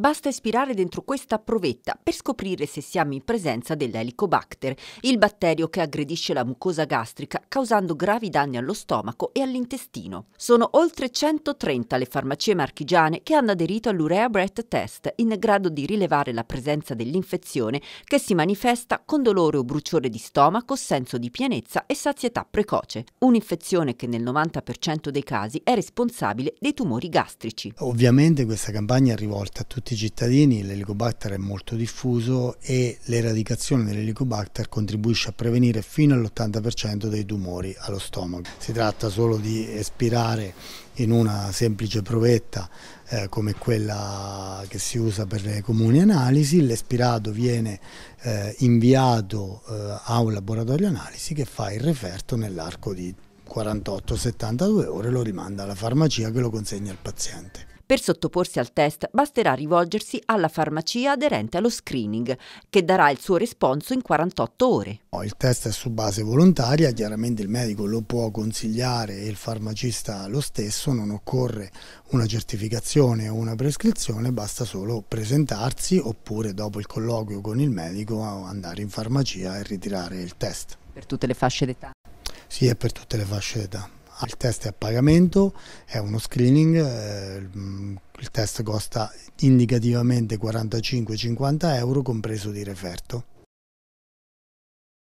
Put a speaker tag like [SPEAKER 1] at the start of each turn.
[SPEAKER 1] Basta espirare dentro questa provetta per scoprire se siamo in presenza dell'Helicobacter, il batterio che aggredisce la mucosa gastrica causando gravi danni allo stomaco e all'intestino. Sono oltre 130 le farmacie marchigiane che hanno aderito all'Urea Breath Test in grado di rilevare la presenza dell'infezione che si manifesta con dolore o bruciore di stomaco, senso di pienezza e sazietà precoce, un'infezione che nel 90% dei casi è responsabile dei tumori gastrici.
[SPEAKER 2] Ovviamente questa campagna è rivolta a tutti molti cittadini l'elicobacter è molto diffuso e l'eradicazione dell'elicobacter contribuisce a prevenire fino all'80% dei tumori allo stomaco. Si tratta solo di espirare in una semplice provetta eh, come quella che si usa per le comuni analisi, l'espirato viene eh, inviato eh, a un laboratorio analisi che fa il referto nell'arco di 48-72 ore e lo rimanda alla farmacia che lo consegna al paziente.
[SPEAKER 1] Per sottoporsi al test basterà rivolgersi alla farmacia aderente allo screening, che darà il suo responso in 48 ore.
[SPEAKER 2] Il test è su base volontaria, chiaramente il medico lo può consigliare e il farmacista lo stesso, non occorre una certificazione o una prescrizione, basta solo presentarsi oppure dopo il colloquio con il medico andare in farmacia e ritirare il test. Per tutte le fasce d'età? Sì, è per tutte le fasce d'età al test è a pagamento, è uno screening, eh, il test costa indicativamente 45-50 euro compreso di referto.